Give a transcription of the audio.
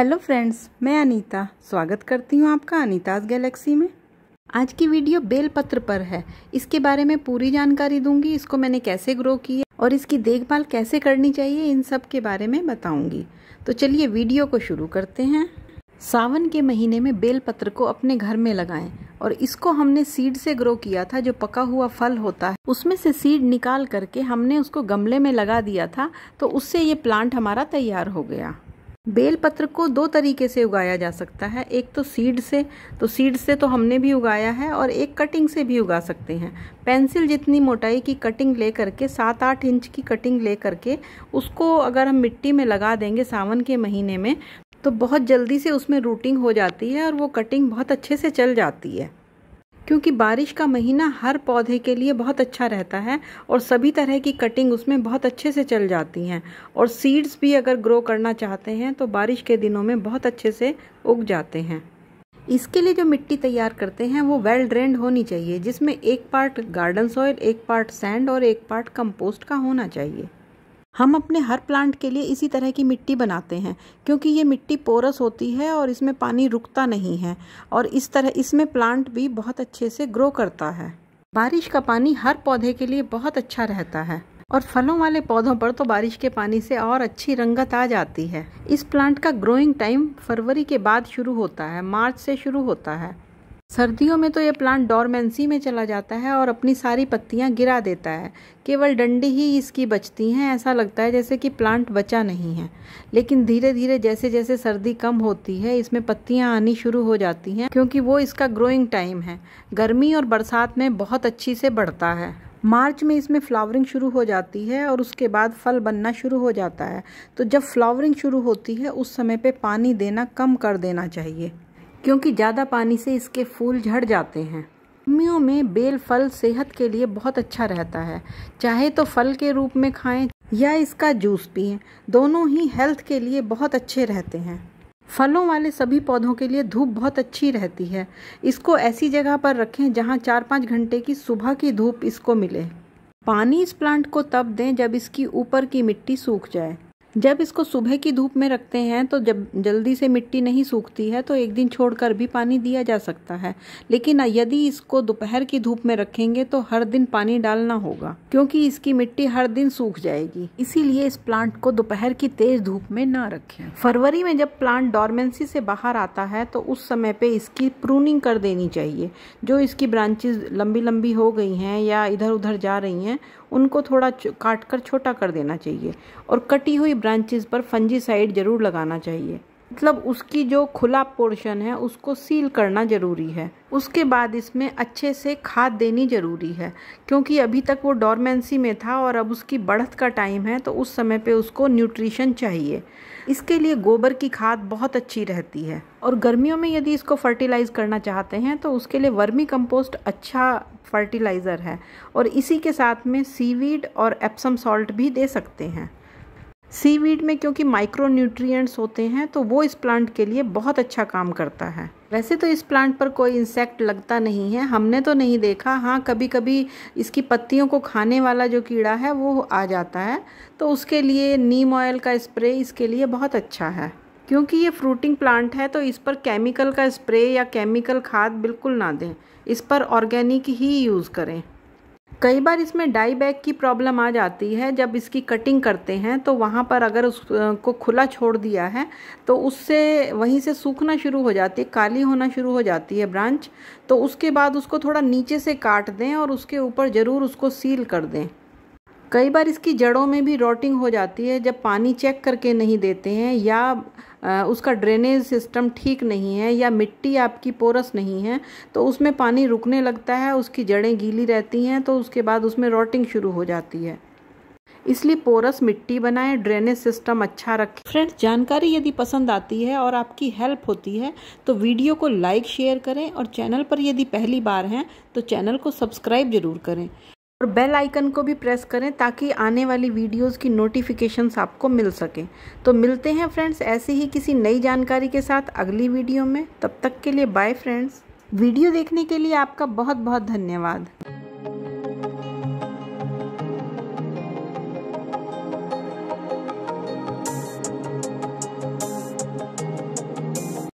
hello friends मैं अनीता स्वागत करती हूँ आपका अनीताज गैलेक्सी में आज की वीडियो बेलपत्र पर है इसके बारे में पूरी जानकारी दूंगी इसको मैंने कैसे ग्रो किया और इसकी देखभाल कैसे करनी चाहिए इन सब के बारे में बताऊंगी तो चलिए वीडियो को शुरू करते हैं सावन के महीने में बेलपत्र को अपने घर में लगाएं और इसको हमने सीड से ग्रो किया था जो पका हुआ फल होता है उसमें से सीड निकाल करके हमने उसको गमले में लगा दिया था तो उससे ये प्लांट हमारा तैयार हो गया बेल पत्र को दो तरीके से उगाया जा सकता है एक तो सीड से तो सीड से तो हमने भी उगाया है और एक कटिंग से भी उगा सकते हैं पेंसिल जितनी मोटाई की कटिंग ले करके सात आठ इंच की कटिंग ले करके उसको अगर हम मिट्टी में लगा देंगे सावन के महीने में तो बहुत जल्दी से उसमें रूटिंग हो जाती है और वो कटिंग बहुत अच्छे से चल जाती है क्योंकि बारिश का महीना हर पौधे के लिए बहुत अच्छा रहता है और सभी तरह की कटिंग उसमें बहुत अच्छे से चल जाती हैं और सीड्स भी अगर ग्रो करना चाहते हैं तो बारिश के दिनों में बहुत अच्छे से उग जाते हैं इसके लिए जो मिट्टी तैयार करते हैं वो वेल ड्रेंड होनी चाहिए जिसमें एक पार्ट गार्डन सॉइल एक पार्ट सैंड और एक पार्ट कंपोस्ट का होना चाहिए हम अपने हर प्लांट के लिए इसी तरह की मिट्टी बनाते हैं क्योंकि ये मिट्टी पोरस होती है और इसमें पानी रुकता नहीं है और इस तरह इसमें प्लांट भी बहुत अच्छे से ग्रो करता है बारिश का पानी हर पौधे के लिए बहुत अच्छा रहता है और फलों वाले पौधों पर तो बारिश के पानी से और अच्छी रंगत आ जाती है इस प्लांट का ग्रोइंग टाइम फरवरी के बाद शुरू होता है मार्च से शुरू होता है सर्दियों में तो ये प्लांट डोरमेंसी में चला जाता है और अपनी सारी पत्तियां गिरा देता है केवल डंडी ही इसकी बचती हैं ऐसा लगता है जैसे कि प्लांट बचा नहीं है लेकिन धीरे धीरे जैसे जैसे सर्दी कम होती है इसमें पत्तियां आनी शुरू हो जाती हैं क्योंकि वो इसका ग्रोइंग टाइम है गर्मी और बरसात में बहुत अच्छी से बढ़ता है मार्च में इसमें फ्लावरिंग शुरू हो जाती है और उसके बाद फल बनना शुरू हो जाता है तो जब फ्लावरिंग शुरू होती है उस समय पे पानी देना कम कर देना चाहिए क्योंकि ज़्यादा पानी से इसके फूल झड़ जाते हैं गर्मियों में बेल फल सेहत के लिए बहुत अच्छा रहता है चाहे तो फल के रूप में खाएं या इसका जूस पिए दोनों ही हेल्थ के लिए बहुत अच्छे रहते हैं फलों वाले सभी पौधों के लिए धूप बहुत अच्छी रहती है इसको ऐसी जगह पर रखें जहाँ चार पाँच घंटे की सुबह की धूप इसको मिले पानी इस प्लांट को तब दें जब इसकी ऊपर की मिट्टी सूख जाए जब इसको सुबह की धूप में रखते हैं तो जब जल्दी से मिट्टी नहीं सूखती है तो एक दिन छोड़कर भी पानी दिया जा सकता है लेकिन यदि इसको दोपहर की धूप में रखेंगे तो हर दिन पानी डालना होगा क्योंकि इसकी मिट्टी हर दिन सूख जाएगी इसीलिए इस प्लांट को दोपहर की तेज धूप में ना रखें फरवरी में जब प्लांट डॉर्मेंसी से बाहर आता है तो उस समय पर इसकी प्रूनिंग कर देनी चाहिए जो इसकी ब्रांचेज लंबी लंबी हो गई हैं या इधर उधर जा रही हैं उनको थोड़ा काट कर छोटा कर देना चाहिए और कटी हुई ब्रांचेज़ पर फंजी साइड ज़रूर लगाना चाहिए मतलब उसकी जो खुला पोर्शन है उसको सील करना ज़रूरी है उसके बाद इसमें अच्छे से खाद देनी ज़रूरी है क्योंकि अभी तक वो डोरमेंसी में था और अब उसकी बढ़त का टाइम है तो उस समय पे उसको न्यूट्रिशन चाहिए इसके लिए गोबर की खाद बहुत अच्छी रहती है और गर्मियों में यदि इसको फर्टिलाइज़ करना चाहते हैं तो उसके लिए वर्मी कंपोस्ट अच्छा फर्टिलाइज़र है और इसी के साथ में सीवीड और एप्सम सॉल्ट भी दे सकते हैं सी वीड में क्योंकि माइक्रो न्यूट्रियट्स होते हैं तो वो इस प्लांट के लिए बहुत अच्छा काम करता है वैसे तो इस प्लांट पर कोई इंसेक्ट लगता नहीं है हमने तो नहीं देखा हाँ कभी कभी इसकी पत्तियों को खाने वाला जो कीड़ा है वो आ जाता है तो उसके लिए नीम ऑयल का स्प्रे इसके लिए बहुत अच्छा है क्योंकि ये फ्रूटिंग प्लांट है तो इस पर केमिकल का स्प्रे या केमिकल खाद बिल्कुल ना दें इस पर ऑर्गेनिक ही यूज़ करें कई बार इसमें डाई बैग की प्रॉब्लम आ जाती है जब इसकी कटिंग करते हैं तो वहाँ पर अगर उसको खुला छोड़ दिया है तो उससे वहीं से सूखना शुरू हो जाती है काली होना शुरू हो जाती है ब्रांच तो उसके बाद उसको थोड़ा नीचे से काट दें और उसके ऊपर ज़रूर उसको सील कर दें कई बार इसकी जड़ों में भी रोटिंग हो जाती है जब पानी चेक करके नहीं देते हैं या उसका ड्रेनेज सिस्टम ठीक नहीं है या मिट्टी आपकी पोरस नहीं है तो उसमें पानी रुकने लगता है उसकी जड़ें गीली रहती हैं तो उसके बाद उसमें रोटिंग शुरू हो जाती है इसलिए पोरस मिट्टी बनाएं ड्रेनेज सिस्टम अच्छा रखें फ्रेंड्स जानकारी यदि पसंद आती है और आपकी हेल्प होती है तो वीडियो को लाइक शेयर करें और चैनल पर यदि पहली बार हैं तो चैनल को सब्सक्राइब जरूर करें और बेल आइकन को भी प्रेस करें ताकि आने वाली वीडियोस की नोटिफिकेशंस आपको मिल सकें तो मिलते हैं फ्रेंड्स ऐसे ही किसी नई जानकारी के साथ अगली वीडियो में तब तक के लिए बाय फ्रेंड्स वीडियो देखने के लिए आपका बहुत बहुत धन्यवाद